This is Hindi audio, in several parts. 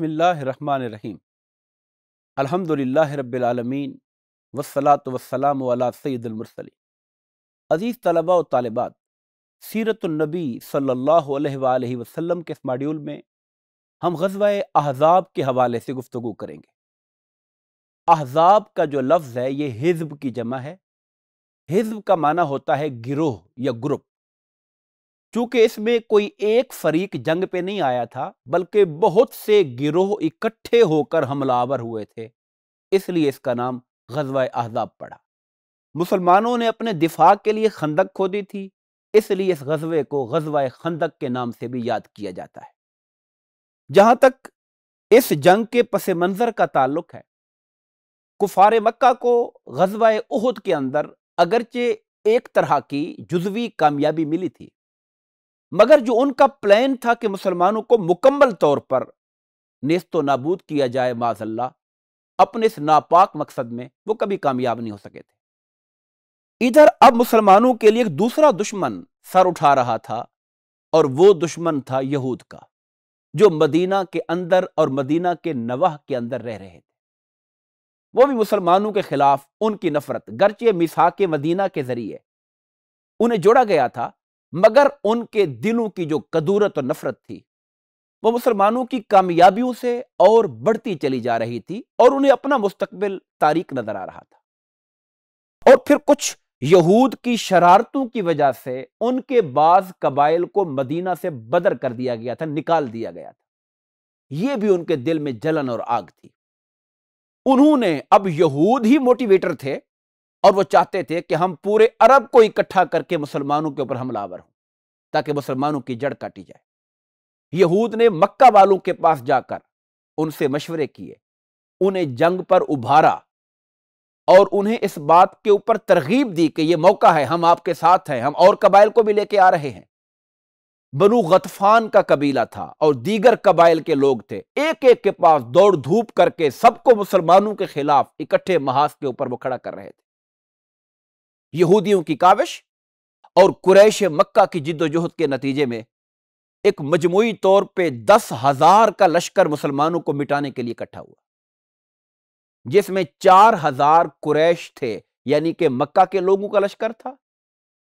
बिसमीम अलहमदिल्ला रबालमीन वसलात वसलाम सैदुलमरसली अज़ीज़ तलबा और तालबात सीरतनबी सल्ला वसम के इस मॉड्यूल में हम गजवा अहजाब के हवाले से गुफ्तु करेंगे अहजाब का जो लफ्ज़ है ये हिजब की जमा है हिजब का माना होता है गिरोह या ग्रुप चूंकि इसमें कोई एक फरीक जंग पे नहीं आया था बल्कि बहुत से गिरोह इकट्ठे होकर हमलावर हुए थे इसलिए इसका नाम गजवा अहजाब पड़ा मुसलमानों ने अपने दिफा के लिए खंदक खोदी थी इसलिए इस गजबे को गजवा खंदक के नाम से भी याद किया जाता है जहां तक इस जंग के पस मंज़र का ताल्लुक है कुफार मक्का को गजवा उहद के अंदर अगरचे एक तरह की जुजवी कामयाबी मिली थी मगर जो उनका प्लान था कि मुसलमानों को मुकम्मल तौर पर नेस्तो नाबूद किया जाए माजल्ला अपने इस नापाक मकसद में वो कभी कामयाब नहीं हो सके थे इधर अब मुसलमानों के लिए एक दूसरा दुश्मन सर उठा रहा था और वो दुश्मन था यहूद का जो मदीना के अंदर और मदीना के नवाह के अंदर रह रहे थे वो भी मुसलमानों के खिलाफ उनकी नफरत गर्चे मिसाक मदीना के जरिए उन्हें जोड़ा गया था मगर उनके दिलों की जो कदूरत और नफरत थी वो मुसलमानों की कामयाबियों से और बढ़ती चली जा रही थी और उन्हें अपना मुस्तबिल तारीख नजर आ रहा था और फिर कुछ यहूद की शरारतों की वजह से उनके बाज कबाइल को मदीना से बदर कर दिया गया था निकाल दिया गया था यह भी उनके दिल में जलन और आग थी उन्होंने अब यहूद ही मोटिवेटर थे और वो चाहते थे कि हम पूरे अरब को इकट्ठा करके मुसलमानों के ऊपर हमलावर हों ताकि मुसलमानों की जड़ काटी जाए यहूद ने मक्का वालों के पास जाकर उनसे मशवरे किए उन्हें जंग पर उभारा और उन्हें इस बात के ऊपर तरगीब दी कि यह मौका है हम आपके साथ हैं हम और कबाइल को भी लेके आ रहे हैं बनू गतफान का कबीला था और दीगर कबाइल के लोग थे एक एक के पास दौड़ धूप करके सबको मुसलमानों के खिलाफ इकट्ठे महाज के ऊपर वो खड़ा कर रहे थे यहूदियों की काविश और कुरैश मक्का की जिद्दोजहद के नतीजे में एक मजमू तौर पर दस हजार का लश्कर मुसलमानों को मिटाने के लिए इकट्ठा हुआ जिसमें चार हजार कुरैश थे यानी कि मक्का के लोगों का लश्कर था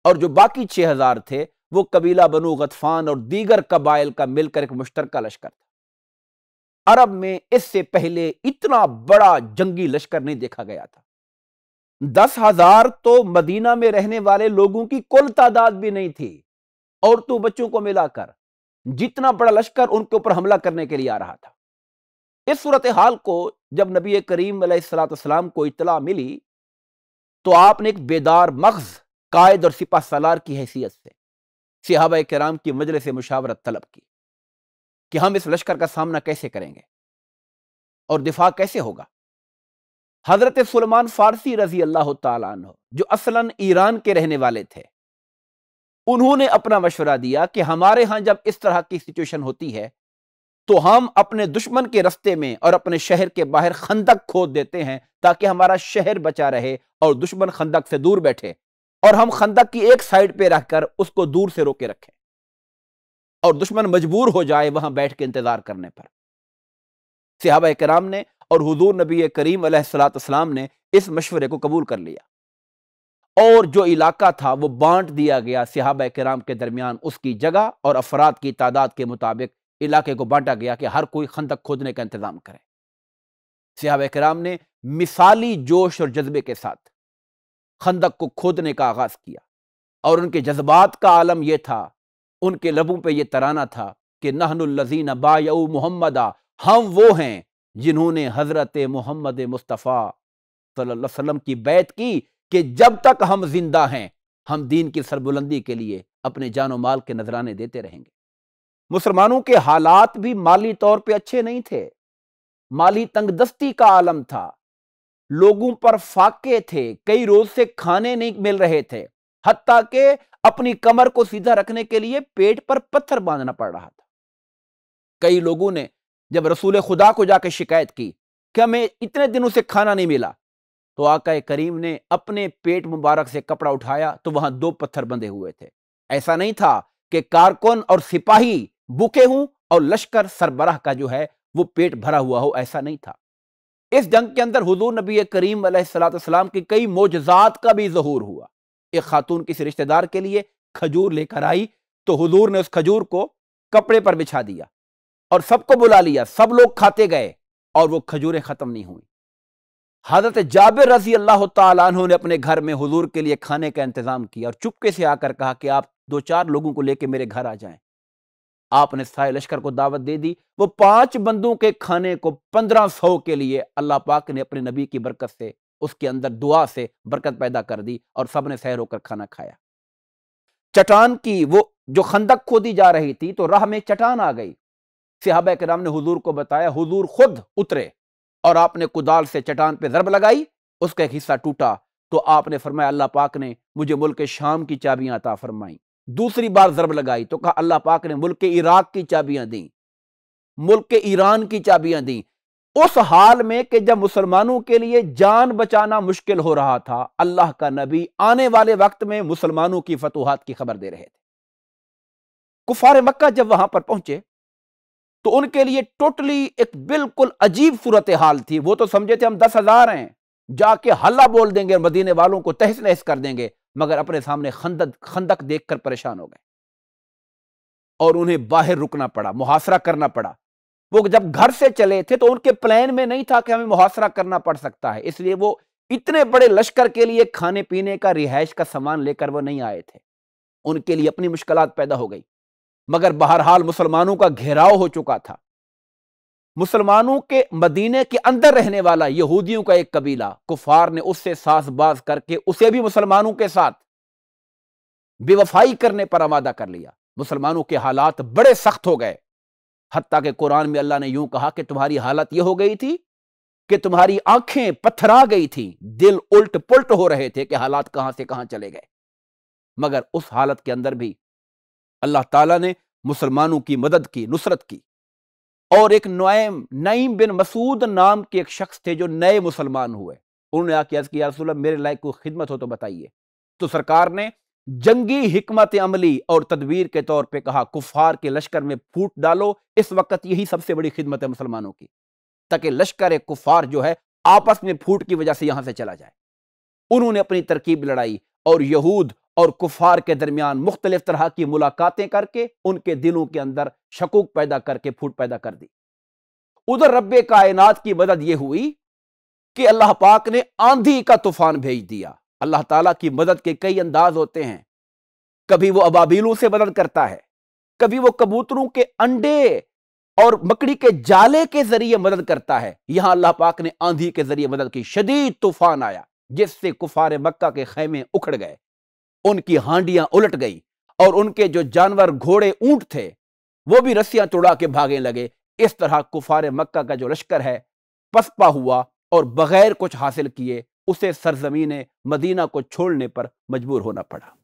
और जो बाकी छह हजार थे वो कबीला बनु गतफान और दीगर कबाइल का मिलकर एक मुश्तर लश्कर था अरब में इससे पहले इतना बड़ा जंगी लश्कर नहीं देखा गया था दस हजार तो मदीना में रहने वाले लोगों की कुल तादाद भी नहीं थी औरतों बच्चों को मिलाकर जितना बड़ा लश्कर उनके ऊपर हमला करने के लिए आ रहा था इस सूरत हाल को जब नबी करीम सलाम को इतला मिली तो आपने एक बेदार मख्ज कायद और सिपा सलार की हैसियत से सिहाब कराम की मजल से मुशावरत तलब की कि हम इस लश्कर का सामना कैसे करेंगे और दिफा कैसे होगा हज़रत सलमान फ़ारसी रजी अल्लाह जो असलन ईरान के रहने वाले थे उन्होंने अपना मशवरा दिया कि हमारे यहाँ जब इस तरह की सिचुएशन होती है तो हम अपने दुश्मन के रस्ते में और अपने शहर के बाहर खंदक खोद देते हैं ताकि हमारा शहर बचा रहे और दुश्मन खंदक से दूर बैठे और हम खंदक की एक साइड पे रहकर उसको दूर से रोके रखें और दुश्मन मजबूर हो जाए वहां बैठ के इंतजार करने पर सिहाबा कराम ने और हजूर नबी करीम सलाम ने इस मशवरे को कबूल कर लिया और जो इलाका था वो बांट दिया गया सिहाब कराम के दरमियान उसकी जगह और अफराद की तादाद के मुताबिक इलाके को बांटा गया कि हर कोई खंदक खोदने का इंतज़ाम करे सिहाब कराम ने मिसाली जोश और जज्बे के साथ खंदक को खोदने का आगाज़ किया और उनके जज्बात का आलम यह था उनके लबों पर यह तराना था कि नहनजीन बाऊ मोहम्मदा हम वो हैं जिन्होंने हज़रत मोहम्मद मुस्तफ़ा सल्लल्लाहु अलैहि वसल्लम की बैत की कि जब तक हम जिंदा हैं हम दीन की सरबुलंदी के लिए अपने जानो माल के नजराने देते रहेंगे मुसलमानों के हालात भी माली तौर पे अच्छे नहीं थे माली तंगदस्ती का आलम था लोगों पर फाके थे कई रोज से खाने नहीं मिल रहे थे हत्या के अपनी कमर को सीधा रखने के लिए पेट पर पत्थर बांधना पड़ रहा था कई लोगों ने जब रसूल खुदा को जाकर शिकायत की कि हमें इतने दिनों से खाना नहीं मिला तो आका करीम ने अपने पेट मुबारक से कपड़ा उठाया तो वहां दो पत्थर बंधे हुए थे ऐसा नहीं था कि कारकुन और सिपाही बुके हूं और लश्कर सरबराह का जो है वो पेट भरा हुआ हो ऐसा नहीं था इस जंग के अंदर हुजूर नबी करीम सलाम की कई मोजात का भी जहूर हुआ एक खातून किसी रिश्तेदार के लिए खजूर लेकर आई तो हुजूर ने उस खजूर को कपड़े पर बिछा दिया और सबको बुला लिया सब लोग खाते गए और वो खजूरें ख़त्म नहीं हुई हज़रत जाबिर रजी अल्लाह तु ने अपने घर में हुजूर के लिए खाने का इंतज़ाम किया और चुपके से आकर कहा कि आप दो चार लोगों को लेकर मेरे घर आ जाए आपने साय लश्कर को दावत दे दी वो पांच बंदों के खाने को पंद्रह सौ के लिए अल्लाह पाक ने अपने नबी की बरकत से उसके अंदर दुआ से बरकत पैदा कर दी और सब ने होकर खाना खाया चटान की वो जो खंदक खोदी जा रही थी तो राह में चटान आ गई सिहाब कराम ने हुजूर को बताया हुजूर खुद उतरे और आपने कुदाल से चटान पे ज़रब लगाई उसका एक हिस्सा टूटा तो आपने फरमाया अल्लाह पाक ने मुझे मुल्क शाम की चाबियां अता फरमाई दूसरी बार ज़रब लगाई तो कहा अल्लाह पाक ने मुल्क इराक की चाबियां दी मुल्क ईरान की चाबियां दी उस हाल में कि जब मुसलमानों के लिए जान बचाना मुश्किल हो रहा था अल्लाह का नबी आने वाले वक्त में मुसलमानों की फतूहत की खबर दे रहे थे कुफार मक्का जब वहां पर पहुंचे तो उनके लिए टोटली एक बिल्कुल अजीब सूरत हाल थी वो तो समझे थे हम दस हजार हैं जाके हल्ला बोल देंगे मदीने वालों को तहस नहस कर देंगे मगर अपने सामने खंदक खंदक देखकर परेशान हो गए और उन्हें बाहर रुकना पड़ा मुहासरा करना पड़ा वो जब घर से चले थे तो उनके प्लान में नहीं था कि हमें मुहासरा करना पड़ सकता है इसलिए वो इतने बड़े लश्कर के लिए खाने पीने का रिहायश का सामान लेकर वो नहीं आए थे उनके लिए अपनी मुश्किल पैदा हो गई मगर बहरहाल मुसलमानों का घेराव हो चुका था मुसलमानों के मदीने के अंदर रहने वाला यहूदियों का एक कबीला कुफार ने उससे सासबाज करके उसे भी मुसलमानों के साथ बेवफाई करने पर आमादा कर लिया मुसलमानों के हालात बड़े सख्त हो गए हती के कुरान में अल्लाह ने यूं कहा कि तुम्हारी हालत यह हो गई थी कि तुम्हारी आंखें पत्थरा गई थी दिल उल्ट पुल्ट हो रहे थे कि हालात कहां से कहां चले गए मगर उस हालत के अंदर भी अल्लाह ताला ने मुसलमानों की मदद की नुसरत की और एक नोएम नईम बिन मसूद नाम के एक शख्स थे जो नए मुसलमान हुए उन्होंने आके अर्ज किया रसूल मेरे लायक कोई खिदमत हो तो बताइए तो सरकार ने जंगी हमत अमली और तदबीर के तौर पर कहा कुफार के लश्कर में फूट डालो इस वक्त यही सबसे बड़ी खिदमत है मुसलमानों की ताकि लश्कर कुफार जो है आपस में फूट की वजह से यहां से चला जाए उन्होंने अपनी तरकीब लड़ाई और यहूद और कुफार के दरमियान मुख्तलिफ तरह की मुलाकातें करके उनके दिलों के अंदर शकूक पैदा करके फूट पैदा कर दी उधर रब कायनात की मदद यह हुई कि अल्लाह पाक ने आंधी का तूफान भेज दिया अल्लाह ताला की मदद के कई अंदाज होते हैं कभी वो अबाबीलों से मदद करता है कभी वो कबूतरों के अंडे और मकड़ी के जाले के जरिए मदद करता है यहां अल्लाह पाक ने आंधी के जरिए मदद की शदीद तूफान आया जिससे कुफार मक्का के खेमे उखड़ गए उनकी हांडियां उलट गई और उनके जो जानवर घोड़े ऊंट थे वो भी रस्सियां तोड़ा के भागने लगे इस तरह कुफारे मक्का का जो लश्कर है पसपा हुआ और बगैर कुछ हासिल किए उसे सरजमीन मदीना को छोड़ने पर मजबूर होना पड़ा